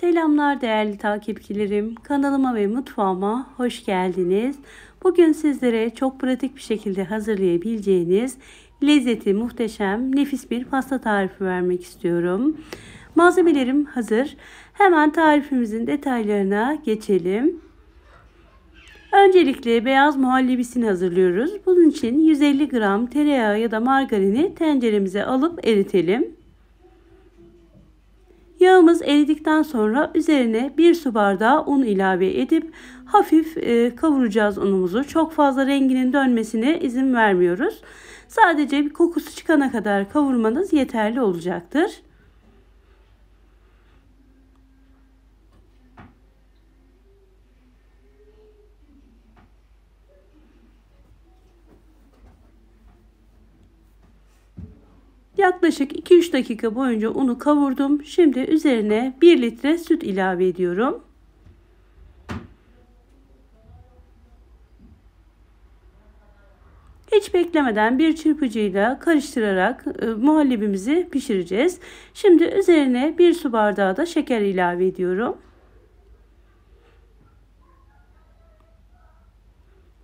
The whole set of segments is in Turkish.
Selamlar değerli takipçilerim. Kanalıma ve mutfağıma hoş geldiniz. Bugün sizlere çok pratik bir şekilde hazırlayabileceğiniz lezzeti muhteşem nefis bir pasta tarifi vermek istiyorum. Malzemelerim hazır. Hemen tarifimizin detaylarına geçelim. Öncelikle beyaz muhallebisini hazırlıyoruz. Bunun için 150 gram tereyağı ya da margarini tenceremize alıp eritelim. Yağımız eridikten sonra üzerine bir su bardağı un ilave edip hafif e, kavuracağız unumuzu. Çok fazla renginin dönmesine izin vermiyoruz. Sadece bir kokusu çıkana kadar kavurmanız yeterli olacaktır. Yaklaşık 2-3 dakika boyunca unu kavurdum. Şimdi üzerine 1 litre süt ilave ediyorum. Hiç beklemeden bir çırpıcıyla karıştırarak e, muhallebimizi pişireceğiz. Şimdi üzerine 1 su bardağı da şeker ilave ediyorum.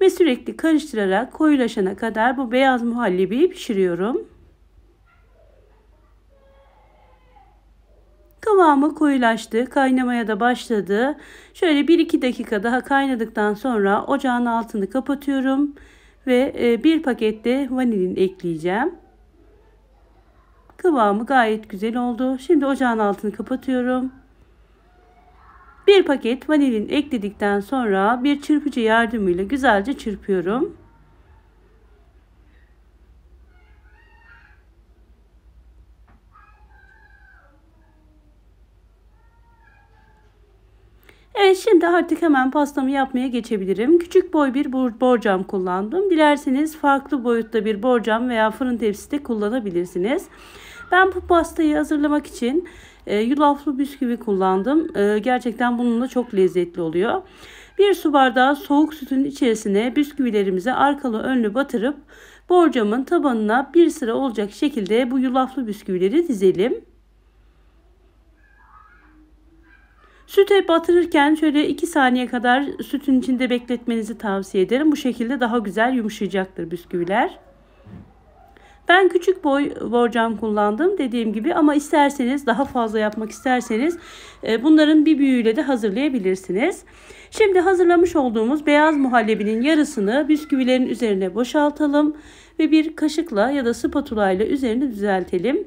Ve sürekli karıştırarak koyulaşana kadar bu beyaz muhallebiyi pişiriyorum. Kıvamı koyulaştı. Kaynamaya da başladı. Şöyle 1-2 dakika daha kaynadıktan sonra ocağın altını kapatıyorum. Ve e, bir pakette vanilin ekleyeceğim. Kıvamı gayet güzel oldu. Şimdi ocağın altını kapatıyorum. Bir paket vanilin ekledikten sonra bir çırpıcı yardımıyla güzelce çırpıyorum. şimdi artık hemen pastamı yapmaya geçebilirim. Küçük boy bir borcam kullandım. Dilerseniz farklı boyutta bir borcam veya fırın tepsisi de kullanabilirsiniz. Ben bu pastayı hazırlamak için e, yulaflı bisküvi kullandım. E, gerçekten bununla çok lezzetli oluyor. Bir su bardağı soğuk sütün içerisine bisküvilerimizi arkalı önlü batırıp borcamın tabanına bir sıra olacak şekilde bu yulaflı bisküvileri dizelim. Süte batırırken şöyle 2 saniye kadar sütün içinde bekletmenizi tavsiye ederim. Bu şekilde daha güzel yumuşayacaktır bisküviler. Ben küçük boy borcam kullandım dediğim gibi ama isterseniz daha fazla yapmak isterseniz e, bunların bir büyüğüyle de hazırlayabilirsiniz. Şimdi hazırlamış olduğumuz beyaz muhallebinin yarısını bisküvilerin üzerine boşaltalım ve bir kaşıkla ya da spatula ile üzerini düzeltelim.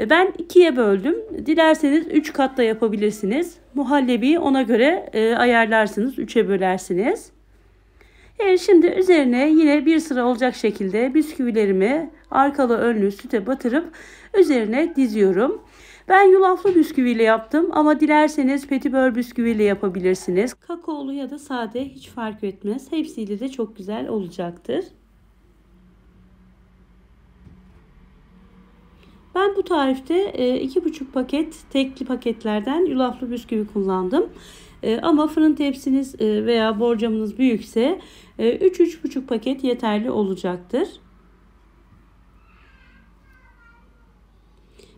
E, ben ikiye böldüm. Dilerseniz 3 katta yapabilirsiniz. Muhallebiyi ona göre e, ayarlarsınız. 3'e bölersiniz. Evet, şimdi üzerine yine bir sıra olacak şekilde bisküvilerimi arkalı önlü süte batırıp üzerine diziyorum. Ben yulaflı bisküviyle yaptım ama dilerseniz petibör bisküviyle yapabilirsiniz. Kakaolu ya da sade hiç fark etmez. Hepsiyle de çok güzel olacaktır. Ben bu tarifte 2,5 e, paket tekli paketlerden yulaflı bisküvi kullandım. E, ama fırın tepsiniz e, veya borcamınız büyükse 3-3,5 paket yeterli olacaktır.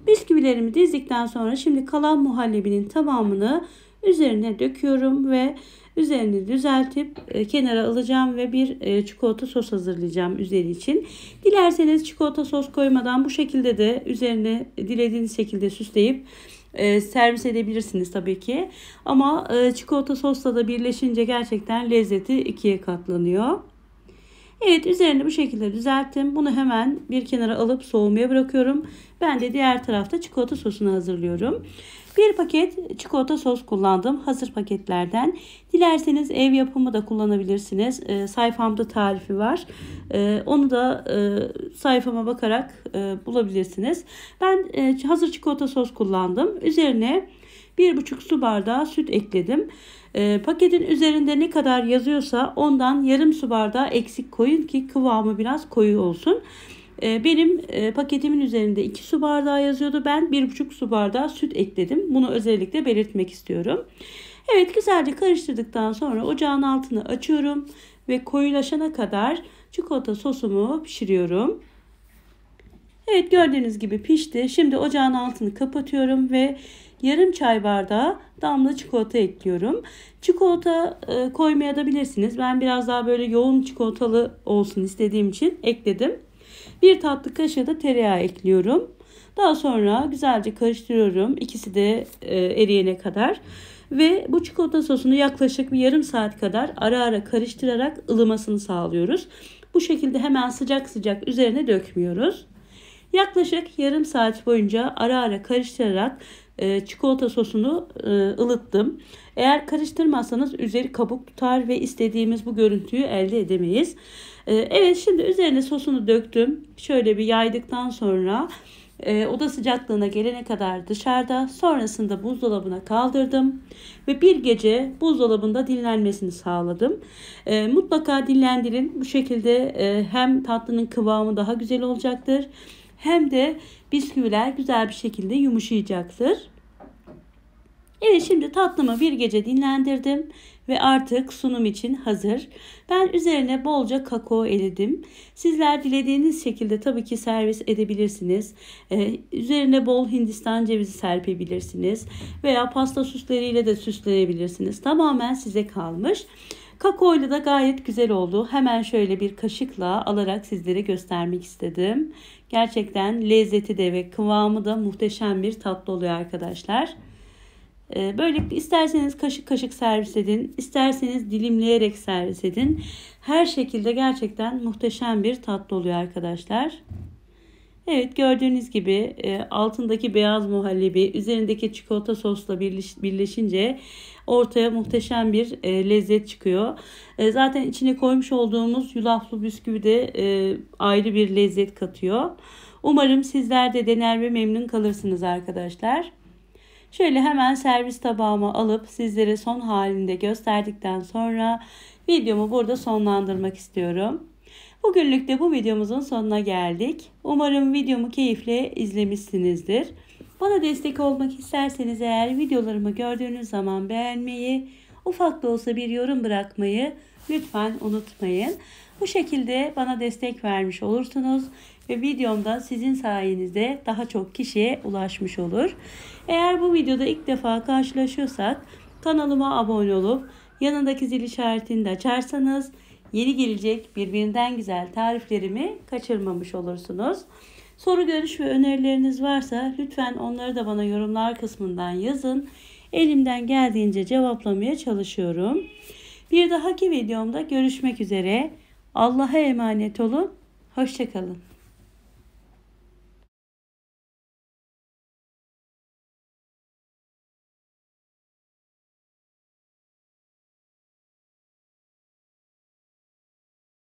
Bisküvilerimi dizdikten sonra şimdi kalan muhallebinin tamamını üzerine döküyorum ve Üzerini düzeltip e, kenara alacağım ve bir e, çikolata sos hazırlayacağım üzeri için. Dilerseniz çikolata sos koymadan bu şekilde de üzerine dilediğiniz şekilde süsleyip e, servis edebilirsiniz tabii ki. Ama e, çikolata sosla da birleşince gerçekten lezzeti ikiye katlanıyor. Evet üzerini bu şekilde düzelttim. Bunu hemen bir kenara alıp soğumaya bırakıyorum. Ben de diğer tarafta çikolata sosunu hazırlıyorum. Bir paket çikolata sos kullandım hazır paketlerden. Dilerseniz ev yapımı da kullanabilirsiniz. E, sayfamda tarifi var. E, onu da e, sayfama bakarak e, bulabilirsiniz. Ben e, hazır çikolata sos kullandım. Üzerine 1,5 su bardağı süt ekledim. E, paketin üzerinde ne kadar yazıyorsa ondan yarım su bardağı eksik koyun ki kıvamı biraz koyu olsun. Ee, benim e, paketimin üzerinde 2 su bardağı yazıyordu. Ben 1,5 su bardağı süt ekledim. Bunu özellikle belirtmek istiyorum. Evet güzelce karıştırdıktan sonra ocağın altını açıyorum ve koyulaşana kadar çikolata sosumu pişiriyorum. Evet gördüğünüz gibi pişti. Şimdi ocağın altını kapatıyorum ve yarım çay bardağı damla çikolata ekliyorum. Çikolata e, koymaya da bilirsiniz. Ben biraz daha böyle yoğun çikolatalı olsun istediğim için ekledim. 1 tatlı kaşığı da tereyağı ekliyorum. Daha sonra güzelce karıştırıyorum. İkisi de e, eriyene kadar. Ve bu çikolata sosunu yaklaşık bir yarım saat kadar ara ara karıştırarak ılımasını sağlıyoruz. Bu şekilde hemen sıcak sıcak üzerine dökmüyoruz. Yaklaşık yarım saat boyunca ara ara karıştırarak e, çikolata sosunu e, ılıttım. Eğer karıştırmazsanız üzeri kabuk tutar ve istediğimiz bu görüntüyü elde edemeyiz. E, evet şimdi üzerine sosunu döktüm. Şöyle bir yaydıktan sonra e, oda sıcaklığına gelene kadar dışarıda sonrasında buzdolabına kaldırdım ve bir gece buzdolabında dinlenmesini sağladım. E, mutlaka dinlendirin bu şekilde e, hem tatlının kıvamı daha güzel olacaktır hem de bisküviler güzel bir şekilde yumuşayacaktır. Evet şimdi tatlımı bir gece dinlendirdim ve artık sunum için hazır. Ben üzerine bolca kakao eledim. Sizler dilediğiniz şekilde tabii ki servis edebilirsiniz. Ee, üzerine bol hindistan cevizi serpebilirsiniz veya pasta süsleriyle de süsleyebilirsiniz. Tamamen size kalmış. Kakaoyla da gayet güzel oldu. Hemen şöyle bir kaşıkla alarak sizlere göstermek istedim. Gerçekten lezzeti de ve kıvamı da muhteşem bir tatlı oluyor arkadaşlar. Ee, böyle isterseniz kaşık kaşık servis edin, isterseniz dilimleyerek servis edin. Her şekilde gerçekten muhteşem bir tatlı oluyor arkadaşlar. Evet gördüğünüz gibi e, altındaki beyaz muhallebi üzerindeki çikolata sosla birleş, birleşince ortaya muhteşem bir e, lezzet çıkıyor. E, zaten içine koymuş olduğumuz yulaflı bisküvi de e, ayrı bir lezzet katıyor. Umarım sizler de dener ve memnun kalırsınız arkadaşlar. Şöyle hemen servis tabağıma alıp sizlere son halinde gösterdikten sonra videomu burada sonlandırmak istiyorum. Bugünlük de bu videomuzun sonuna geldik. Umarım videomu keyifle izlemişsinizdir. Bana destek olmak isterseniz eğer videolarımı gördüğünüz zaman beğenmeyi, ufak da olsa bir yorum bırakmayı lütfen unutmayın. Bu şekilde bana destek vermiş olursunuz ve videomda sizin sayenizde daha çok kişiye ulaşmış olur. Eğer bu videoda ilk defa karşılaşıyorsak kanalıma abone olup yanındaki zil işaretini de açarsanız yeni gelecek birbirinden güzel tariflerimi kaçırmamış olursunuz. Soru, görüş ve önerileriniz varsa lütfen onları da bana yorumlar kısmından yazın. Elimden geldiğince cevaplamaya çalışıyorum. Bir dahaki videomda görüşmek üzere. Allah'a emanet olun. Hoşçakalın.